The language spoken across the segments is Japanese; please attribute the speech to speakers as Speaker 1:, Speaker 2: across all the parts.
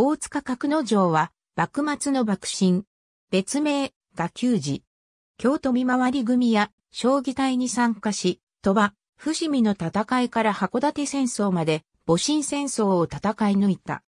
Speaker 1: 大塚角之丞は、幕末の幕臣。別名、画球寺。京都見回り組や、将棋隊に参加し、鳥羽、伏見の戦いから函館戦争まで、戊辰戦争を戦い抜いた。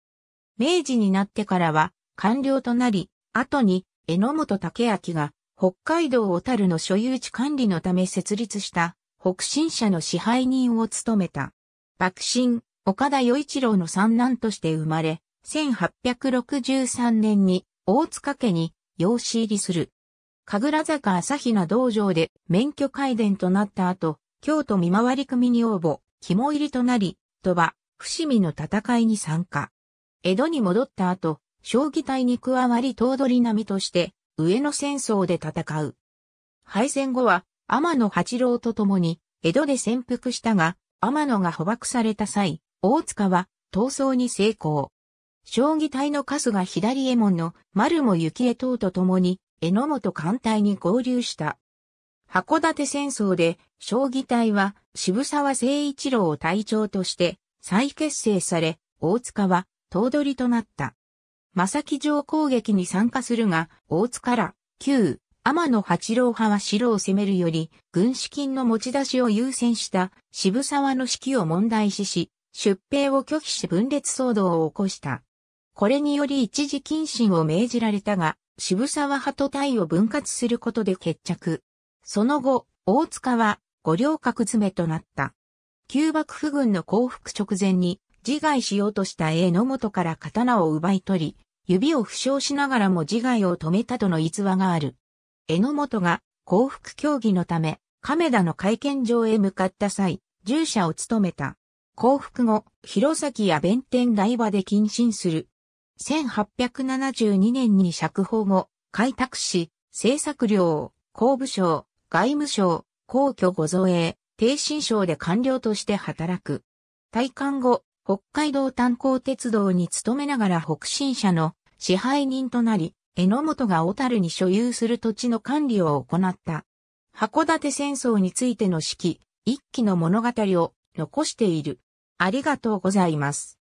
Speaker 1: 明治になってからは、官僚となり、後に、榎本武明が、北海道小樽の所有地管理のため設立した、北新社の支配人を務めた。幕臣、岡田与一郎の三男として生まれ、1863年に大塚家に養子入りする。神楽坂朝日奈道場で免許改伝となった後、京都見回り組に応募、肝入りとなり、鳥羽、伏見の戦いに参加。江戸に戻った後、将棋隊に加わり頭取並として、上野戦争で戦う。敗戦後は、天野八郎と共に、江戸で潜伏したが、天野が捕獲された際、大塚は、逃走に成功。将棋隊の春日左衛門の丸も幸江等と共に、榎本艦隊に合流した。函館戦争で、将棋隊は渋沢誠一郎を隊長として再結成され、大塚は頭取となった。正木城攻撃に参加するが、大塚ら、旧、天野八郎派は城を攻めるより、軍資金の持ち出しを優先した渋沢の指揮を問題視し、出兵を拒否し分裂騒動を起こした。これにより一時謹慎を命じられたが、渋沢派と隊を分割することで決着。その後、大塚は五稜郭詰めとなった。旧幕府軍の降伏直前に自害しようとした榎本から刀を奪い取り、指を負傷しながらも自害を止めたとの逸話がある。榎本が降伏協議のため、亀田の会見場へ向かった際、従者を務めた。降伏後、弘前や弁天台場で謹慎する。1872年に釈放後、開拓し、政策領、工部省、外務省、皇居御造営、低新省で官僚として働く。退官後、北海道炭鉱鉄道に勤めながら北新社の支配人となり、榎本が小樽に所有する土地の管理を行った。函館戦争についての指揮、一期の物語を残している。ありがとうございます。